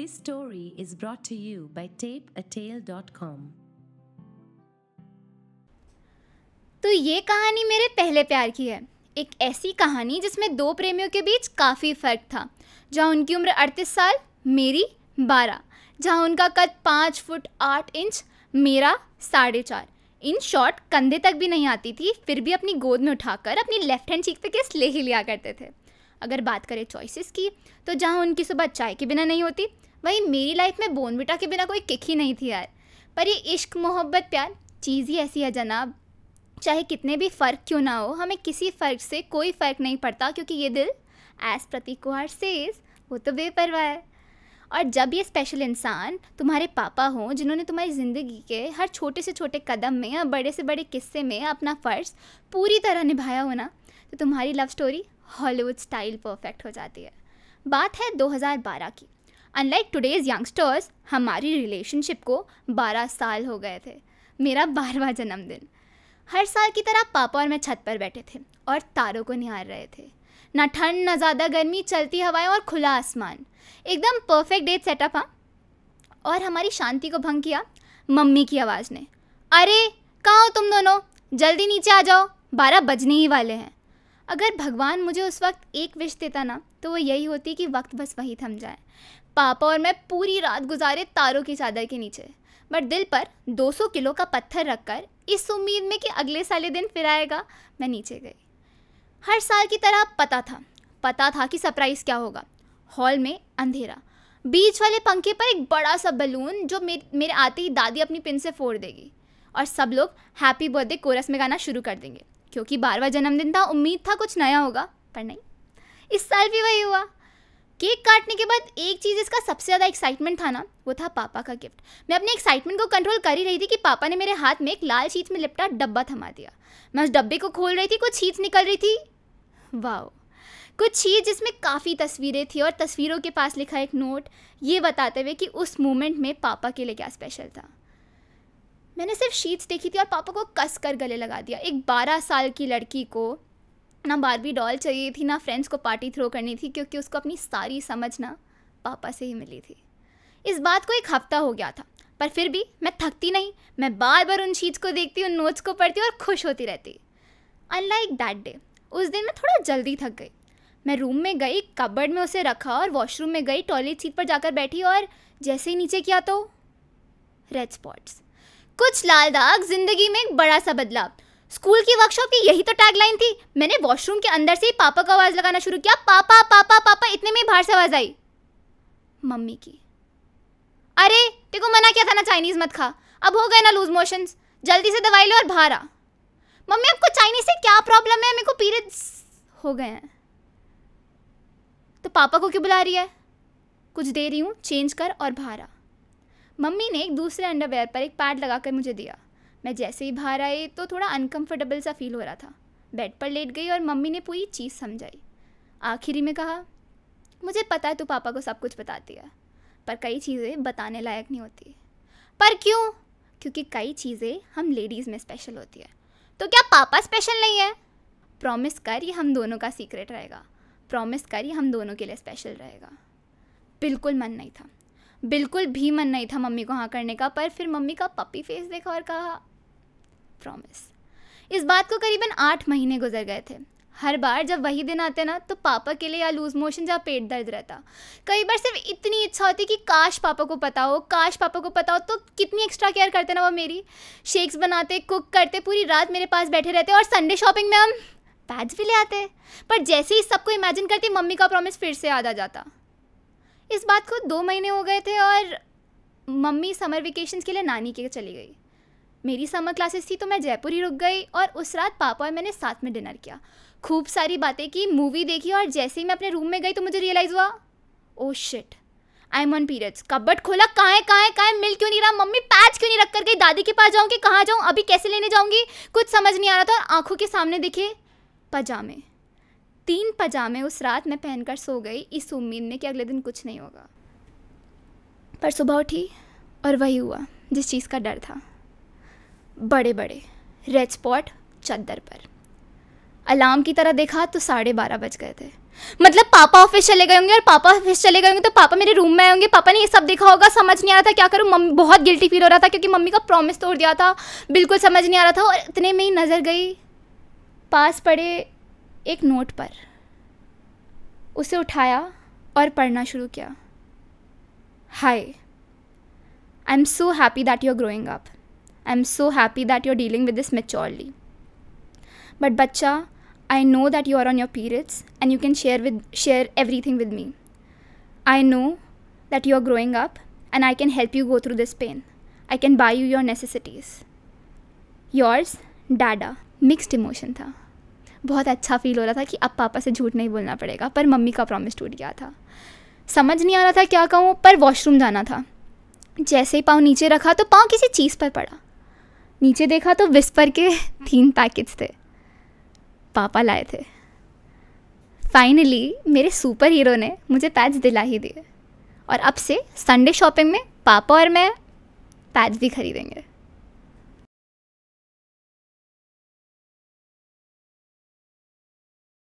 This story is brought to you by tapeatale.com. तो ये कहानी मेरे पहले प्यार की है एक ऐसी कहानी जिसमें दो प्रेमियों के बीच काफ़ी फ़र्क था जहाँ उनकी उम्र 38 साल मेरी 12, जहाँ उनका कद 5 फुट 8 इंच मेरा साढ़े चार इन शॉर्ट कंधे तक भी नहीं आती थी फिर भी अपनी गोद में उठाकर अपनी लेफ्ट हैंड चीक पे किस ले ही लिया करते थे अगर बात करें चॉइसेस की तो जहाँ उनकी सुबह चाय के बिना नहीं होती वहीं मेरी लाइफ में बोनविटा के बिना कोई किक ही नहीं थी यार पर ये इश्क मोहब्बत प्यार चीज़ ही ऐसी है जनाब चाहे कितने भी फ़र्क क्यों ना हो हमें किसी फ़र्क से कोई फ़र्क नहीं पड़ता क्योंकि ये दिल एस प्रतीक कुहार सेज वो तो बेपरवाह है और जब ये स्पेशल इंसान तुम्हारे पापा हों जिन्होंने तुम्हारी ज़िंदगी के हर छोटे से छोटे कदम में या बड़े से बड़े किस्से में अपना फ़र्ज पूरी तरह निभाया हो ना तो तुम्हारी love story Hollywood style perfect हो जाती है बात है 2012 की अनलाइक टुडेज यंगस्टर्स हमारी रिलेशनशिप को बारह साल हो गए थे मेरा बारहवा जन्मदिन हर साल की तरह पापा और मैं छत पर बैठे थे और तारों को निहार रहे थे ना ठंड ना ज़्यादा गर्मी चलती हवाएं और खुला आसमान एकदम परफेक्ट डेट सेटअप हाँ और हमारी शांति को भंग किया मम्मी की आवाज़ ने अरे कहाँ हो तुम दोनों जल्दी नीचे आ जाओ बारह बजने ही वाले हैं अगर भगवान मुझे उस वक्त एक विश देता ना तो वो यही होती कि वक्त बस वही थम जाए पापा और मैं पूरी रात गुजारे तारों की चादर के नीचे बट दिल पर 200 किलो का पत्थर रखकर इस उम्मीद में कि अगले साल दिन फिर आएगा मैं नीचे गई हर साल की तरह पता था पता था कि सरप्राइज़ क्या होगा हॉल में अंधेरा बीच वाले पंखे पर एक बड़ा सा बलून जो मेरे मेरे आते ही दादी अपनी पिन से फोड़ देगी और सब लोग हैप्पी बर्थडे कोरस में गाना शुरू कर देंगे क्योंकि बारवा जन्मदिन था उम्मीद था कुछ नया होगा पर नहीं इस साल भी वही हुआ केक काटने के बाद एक चीज़ इसका सबसे ज़्यादा एक्साइटमेंट था ना वो था पापा का गिफ्ट मैं अपने एक्साइटमेंट को कंट्रोल कर ही रही थी कि पापा ने मेरे हाथ में एक लाल शीट में लिपटा डब्बा थमा दिया मैं उस डब्बे को खोल रही थी कुछ शीट निकल रही थी वाह कुछ चीज जिसमें काफ़ी तस्वीरें थी और तस्वीरों के पास लिखा एक नोट ये बताते हुए कि उस मोमेंट में पापा के लिए क्या स्पेशल था मैंने सिर्फ शीट्स देखी थी और पापा को कस कर गले लगा दिया एक बारह साल की लड़की को ना बारबी डॉल चाहिए थी ना फ्रेंड्स को पार्टी थ्रो करनी थी क्योंकि उसको अपनी सारी समझ ना पापा से ही मिली थी इस बात को एक हफ्ता हो गया था पर फिर भी मैं थकती नहीं मैं बार बार उन चीज़ को देखती उन नोट्स को पढ़ती और खुश होती रहती अनलाइक दैट डे उस दिन मैं थोड़ा जल्दी थक गई मैं रूम में गई कबर्ड में उसे रखा और वॉशरूम में गई टॉयलेट सीट पर जाकर बैठी और जैसे ही नीचे किया तो रेड स्पॉट्स कुछ लाल दाग जिंदगी में एक बड़ा सा बदलाव स्कूल की वर्कशॉप की यही तो टैगलाइन थी मैंने वॉशरूम के अंदर से ही पापा का आवाज़ लगाना शुरू किया पापा पापा पापा इतने में बाहर से आवाज़ आई मम्मी की अरे तेको मना किया था ना चाइनीज़ मत खा अब हो गए ना लूज मोशंस जल्दी से दवाई लो और बाहर आ मम्मी आपको चाइनीज से क्या प्रॉब्लम है मेरे को पीरियड्स हो गए हैं तो पापा को क्यों बुला रही है कुछ दे रही हूँ चेंज कर और बाहर आ मम्मी ने एक दूसरे अंडरवेयर पर एक पैड लगाकर मुझे दिया मैं जैसे ही बाहर आई तो थोड़ा अनकंफर्टेबल सा फील हो रहा था बेड पर लेट गई और मम्मी ने पूरी चीज़ समझाई आखिरी में कहा मुझे पता है तू पापा को सब कुछ बताती है पर कई चीज़ें बताने लायक नहीं होती पर क्यों क्योंकि कई चीज़ें हम लेडीज़ में स्पेशल होती है तो क्या पापा स्पेशल नहीं है प्रॉमिस कर ये हम दोनों का सीक्रेट रहेगा प्रॉमिस कर ये हम दोनों के लिए स्पेशल रहेगा बिल्कुल मन नहीं था बिल्कुल भी मन नहीं था मम्मी को हाँ करने का पर फिर मम्मी का पपी फेस देखा और कहा प्रॉमिस इस बात को करीबन आठ महीने गुजर गए थे हर बार जब वही दिन आते ना तो पापा के लिए या लूज मोशन या पेट दर्द रहता कई बार सिर्फ इतनी इच्छा होती कि काश पापा को पता हो काश पापा को पता हो तो कितनी एक्स्ट्रा केयर करते ना वो मेरी शेक्स बनाते कुक करते पूरी रात मेरे पास बैठे रहते और संडे शॉपिंग में हम पैड्स भी ले आते पर जैसे ही सबको इमेजिन करती मम्मी का प्रॉमिस फिर से याद आ जाता इस बात को दो महीने हो गए थे और मम्मी समर वेकेशन के लिए नानी के चली गई मेरी समर क्लासेस थी तो मैं जयपुर ही रुक गई और उस रात पापा और मैंने साथ में डिनर किया खूब सारी बातें की मूवी देखी और जैसे ही मैं अपने रूम में गई तो मुझे रियलाइज़ हुआ oh shit I am on periods cupboard खोला कहाँ है कहाँ है कहाँ मिल क्यों नहीं रहा मम्मी पैच क्यों नहीं रख कर गई दादी के पास जाऊँ कि कहाँ जाऊँ अभी कैसे लेने जाऊँगी कुछ समझ नहीं आ रहा था और आँखों के सामने दिखे पजामे तीन पजामे उस रात मैं पहनकर सो गई इस उम्मीद में कि अगले दिन कुछ नहीं होगा पर सुबह उठी और वही हुआ जिस चीज़ का डर था बड़े बड़े रेड स्पॉट चादर पर अलार्म की तरह देखा तो साढ़े बारह बज गए थे मतलब पापा ऑफिस चले गए होंगे और पापा ऑफिस चले गए होंगे तो पापा मेरे रूम में आए होंगे पापा ने ये सब देखा होगा समझ नहीं आ रहा था क्या करूँ मम्मी बहुत गिल्टी फील हो रहा था क्योंकि मम्मी का प्रॉमिस तोड़ दिया था बिल्कुल समझ नहीं आ रहा था और इतने में ही नज़र गई पास पड़े एक नोट पर उसे उठाया और पढ़ना शुरू किया hi I am so happy that you are growing up I am so happy that you are dealing with this maturely but बच्चा I know that you are on your periods and you can share with share everything with me I know that you are growing up and I can help you go through this pain I can buy you your necessities yours डाडा mixed emotion था बहुत अच्छा feel हो रहा था कि अब पापा से झूठ नहीं बोलना पड़ेगा पर मम्मी का प्रॉमिस टूट गया था समझ नहीं आ रहा था क्या कहूँ पर वॉशरूम जाना था जैसे ही पाँव नीचे रखा तो पाँव किसी चीज़ पर पड़ा नीचे देखा तो विस्पर के तीन पैकेट्स थे पापा लाए थे फाइनली मेरे सुपर हीरो ने मुझे पैच दिला ही दिए और अब से संडे शॉपिंग में पापा और मैं पैच भी खरीदेंगे